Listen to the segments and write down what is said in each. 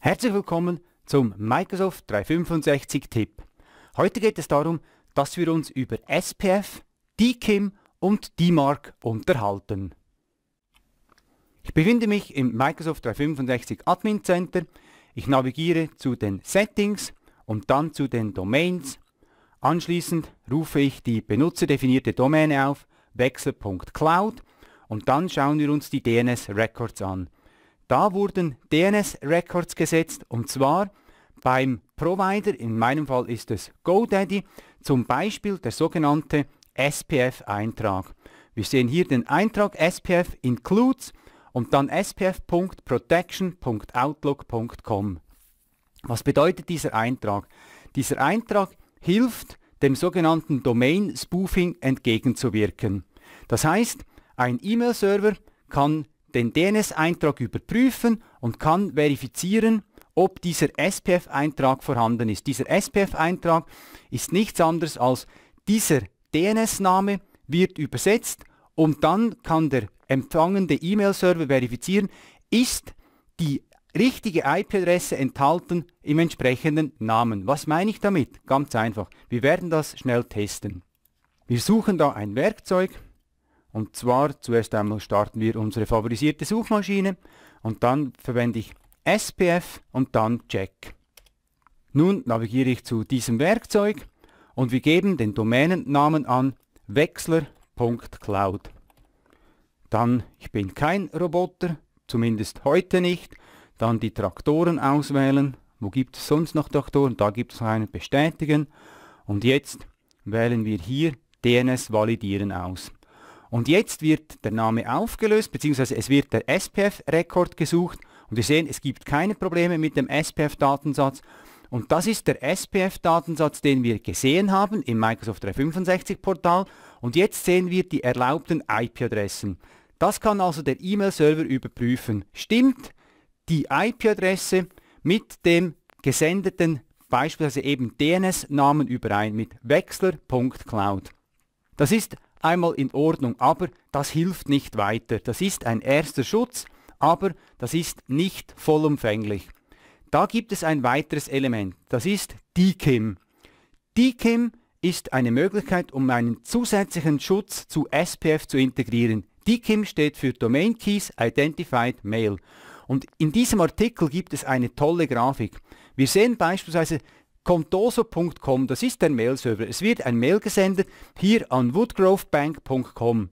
Herzlich willkommen zum Microsoft 365 Tipp. Heute geht es darum, dass wir uns über SPF, DKIM und DMARC unterhalten. Ich befinde mich im Microsoft 365 Admin Center. Ich navigiere zu den Settings und dann zu den Domains. Anschließend rufe ich die benutzerdefinierte Domäne auf wechsel.cloud und dann schauen wir uns die DNS Records an. Da wurden DNS-Records gesetzt und zwar beim Provider, in meinem Fall ist es GoDaddy, zum Beispiel der sogenannte SPF-Eintrag. Wir sehen hier den Eintrag SPF includes und dann spf.protection.outlook.com. Was bedeutet dieser Eintrag? Dieser Eintrag hilft, dem sogenannten Domain Spoofing entgegenzuwirken. Das heißt, ein E-Mail-Server kann den DNS-Eintrag überprüfen und kann verifizieren, ob dieser SPF-Eintrag vorhanden ist. Dieser SPF-Eintrag ist nichts anderes als dieser DNS-Name wird übersetzt und dann kann der empfangende E-Mail-Server verifizieren, ist die richtige IP-Adresse enthalten im entsprechenden Namen. Was meine ich damit? Ganz einfach. Wir werden das schnell testen. Wir suchen da ein Werkzeug, und zwar zuerst einmal starten wir unsere favorisierte Suchmaschine und dann verwende ich SPF und dann Check. Nun navigiere ich zu diesem Werkzeug und wir geben den Domänennamen an wechsler.cloud. Dann, ich bin kein Roboter, zumindest heute nicht. Dann die Traktoren auswählen. Wo gibt es sonst noch Traktoren? Da gibt es einen bestätigen. Und jetzt wählen wir hier DNS validieren aus. Und jetzt wird der Name aufgelöst, beziehungsweise es wird der SPF-Rekord gesucht. Und wir sehen, es gibt keine Probleme mit dem SPF-Datensatz. Und das ist der SPF-Datensatz, den wir gesehen haben im Microsoft 365-Portal. Und jetzt sehen wir die erlaubten IP-Adressen. Das kann also der E-Mail-Server überprüfen. Stimmt die IP-Adresse mit dem gesendeten beispielsweise eben DNS-Namen überein mit wechsler.cloud? Das ist einmal in Ordnung, aber das hilft nicht weiter. Das ist ein erster Schutz, aber das ist nicht vollumfänglich. Da gibt es ein weiteres Element, das ist DKIM. DKIM ist eine Möglichkeit, um einen zusätzlichen Schutz zu SPF zu integrieren. DKIM steht für Domain Keys Identified Mail. Und in diesem Artikel gibt es eine tolle Grafik. Wir sehen beispielsweise contoso.com, das ist der Mail-Server. Es wird ein Mail gesendet, hier an woodgrovebank.com.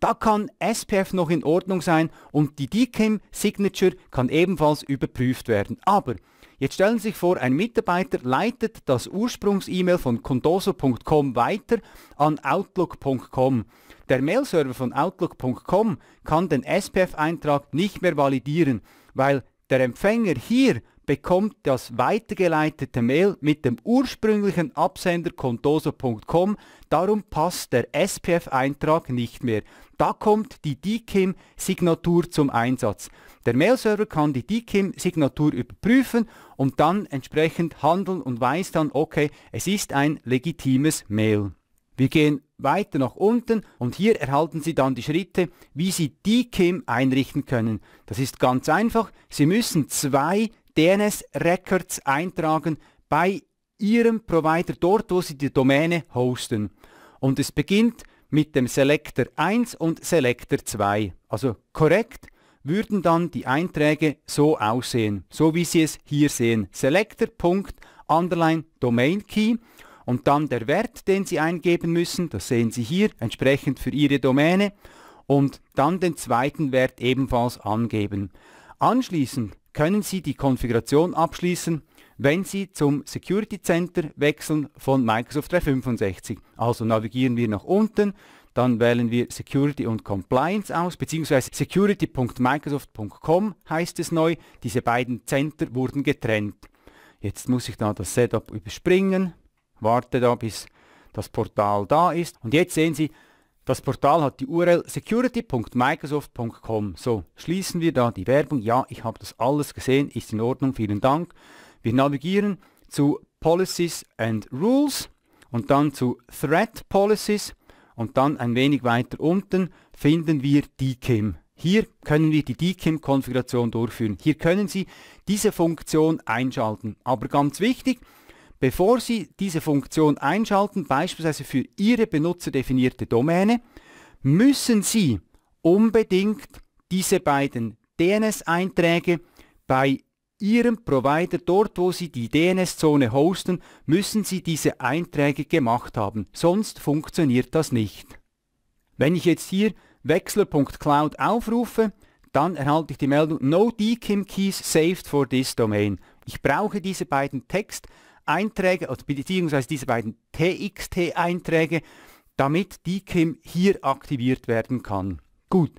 Da kann SPF noch in Ordnung sein und die DKIM Signature kann ebenfalls überprüft werden. Aber jetzt stellen Sie sich vor, ein Mitarbeiter leitet das Ursprungs-E-Mail von contoso.com weiter an outlook.com. Der Mail-Server von outlook.com kann den SPF-Eintrag nicht mehr validieren, weil der Empfänger hier bekommt das weitergeleitete Mail mit dem ursprünglichen Absender contoso.com, darum passt der SPF-Eintrag nicht mehr. Da kommt die DKIM-Signatur zum Einsatz. Der Mail-Server kann die DKIM-Signatur überprüfen und dann entsprechend handeln und weiß dann, okay, es ist ein legitimes Mail. Wir gehen weiter nach unten und hier erhalten Sie dann die Schritte, wie Sie DKIM einrichten können. Das ist ganz einfach. Sie müssen zwei DNS-Records eintragen bei Ihrem Provider dort, wo Sie die Domäne hosten. Und es beginnt mit dem Selector 1 und Selector 2. Also korrekt würden dann die Einträge so aussehen, so wie Sie es hier sehen. selectorunderline Domain Key und dann der Wert, den Sie eingeben müssen, das sehen Sie hier, entsprechend für Ihre Domäne und dann den zweiten Wert ebenfalls angeben. Anschließend können Sie die Konfiguration abschließen, wenn Sie zum Security Center wechseln von Microsoft 365. Also navigieren wir nach unten, dann wählen wir Security und Compliance aus, beziehungsweise security.microsoft.com heißt es neu. Diese beiden Center wurden getrennt. Jetzt muss ich da das Setup überspringen, warte da bis das Portal da ist und jetzt sehen Sie, das Portal hat die URL security.microsoft.com. So, schließen wir da die Werbung. Ja, ich habe das alles gesehen, ist in Ordnung, vielen Dank. Wir navigieren zu Policies and Rules und dann zu Threat Policies und dann ein wenig weiter unten finden wir DKIM. Hier können wir die DKIM-Konfiguration durchführen. Hier können Sie diese Funktion einschalten. Aber ganz wichtig, Bevor Sie diese Funktion einschalten, beispielsweise für Ihre benutzerdefinierte Domäne, müssen Sie unbedingt diese beiden DNS-Einträge bei Ihrem Provider, dort wo Sie die DNS-Zone hosten, müssen Sie diese Einträge gemacht haben, sonst funktioniert das nicht. Wenn ich jetzt hier wechsler.cloud aufrufe, dann erhalte ich die Meldung No DKIM Keys saved for this domain. Ich brauche diese beiden Text- Einträge, also beziehungsweise diese beiden TXT-Einträge, damit die DKIM hier aktiviert werden kann. Gut,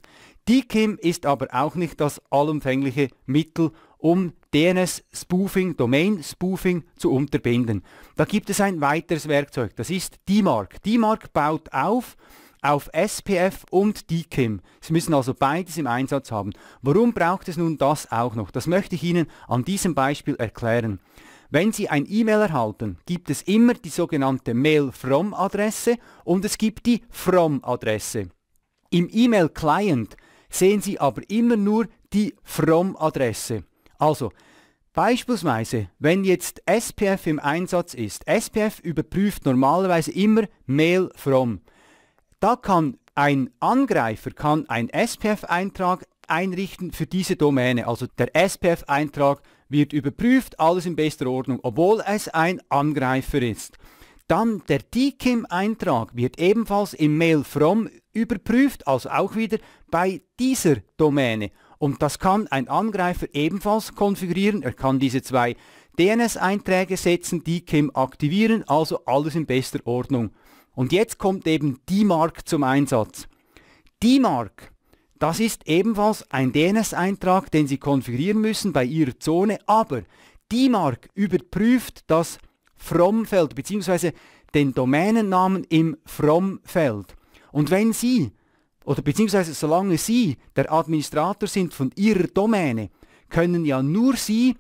DKIM ist aber auch nicht das allumfängliche Mittel, um DNS-Spoofing, Domain-Spoofing zu unterbinden. Da gibt es ein weiteres Werkzeug, das ist DMARC. DMARC baut auf auf SPF und DKIM. Sie müssen also beides im Einsatz haben. Warum braucht es nun das auch noch? Das möchte ich Ihnen an diesem Beispiel erklären. Wenn Sie ein E-Mail erhalten, gibt es immer die sogenannte Mail-From-Adresse und es gibt die From-Adresse. Im E-Mail-Client sehen Sie aber immer nur die From-Adresse. Also, Beispielsweise, wenn jetzt SPF im Einsatz ist, SPF überprüft normalerweise immer Mail from. Da kann ein Angreifer kann ein SPF-Eintrag einrichten für diese Domäne. Also der SPF-Eintrag wird überprüft, alles in bester Ordnung, obwohl es ein Angreifer ist. Dann der DKIM-Eintrag wird ebenfalls im Mail from überprüft, also auch wieder bei dieser Domäne. Und das kann ein Angreifer ebenfalls konfigurieren. Er kann diese zwei DNS-Einträge setzen, DKIM aktivieren, also alles in bester Ordnung. Und jetzt kommt eben DMARC zum Einsatz. DMARC das ist ebenfalls ein DNS-Eintrag, den Sie konfigurieren müssen bei Ihrer Zone, aber DMARC überprüft das From-Feld bzw. den Domänennamen im From-Feld. Und wenn Sie, oder beziehungsweise solange Sie der Administrator sind von Ihrer Domäne, können ja nur Sie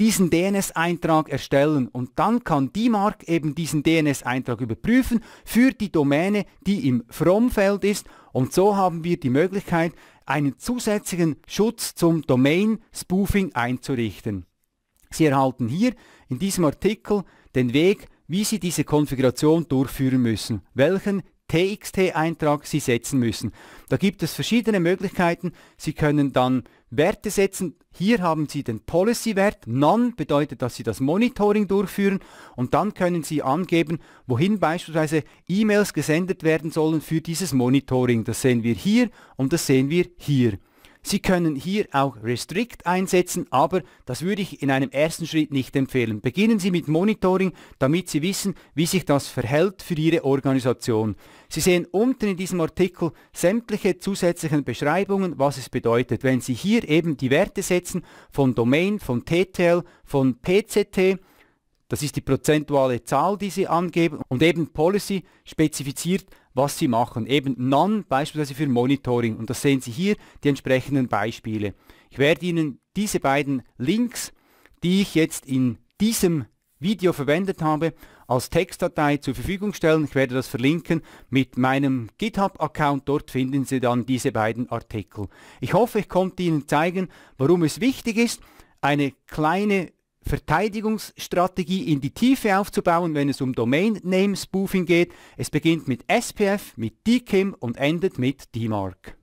diesen DNS-Eintrag erstellen und dann kann die Mark eben diesen DNS-Eintrag überprüfen für die Domäne, die im From-Feld ist und so haben wir die Möglichkeit, einen zusätzlichen Schutz zum Domain-Spoofing einzurichten. Sie erhalten hier in diesem Artikel den Weg, wie Sie diese Konfiguration durchführen müssen, welchen TXT-Eintrag Sie setzen müssen. Da gibt es verschiedene Möglichkeiten. Sie können dann Werte setzen. Hier haben Sie den Policy-Wert. None bedeutet, dass Sie das Monitoring durchführen und dann können Sie angeben, wohin beispielsweise E-Mails gesendet werden sollen für dieses Monitoring. Das sehen wir hier und das sehen wir hier. Sie können hier auch Restrict einsetzen, aber das würde ich in einem ersten Schritt nicht empfehlen. Beginnen Sie mit Monitoring, damit Sie wissen, wie sich das verhält für Ihre Organisation. Sie sehen unten in diesem Artikel sämtliche zusätzlichen Beschreibungen, was es bedeutet, wenn Sie hier eben die Werte setzen von Domain, von TTL, von PCT, das ist die prozentuale Zahl, die Sie angeben, und eben Policy spezifiziert, was sie machen. Eben NAN beispielsweise für Monitoring. Und das sehen Sie hier, die entsprechenden Beispiele. Ich werde Ihnen diese beiden Links, die ich jetzt in diesem Video verwendet habe, als Textdatei zur Verfügung stellen. Ich werde das verlinken mit meinem GitHub-Account. Dort finden Sie dann diese beiden Artikel. Ich hoffe, ich konnte Ihnen zeigen, warum es wichtig ist, eine kleine Verteidigungsstrategie in die Tiefe aufzubauen, wenn es um Domain-Name-Spoofing geht. Es beginnt mit SPF, mit DKIM und endet mit DMARC.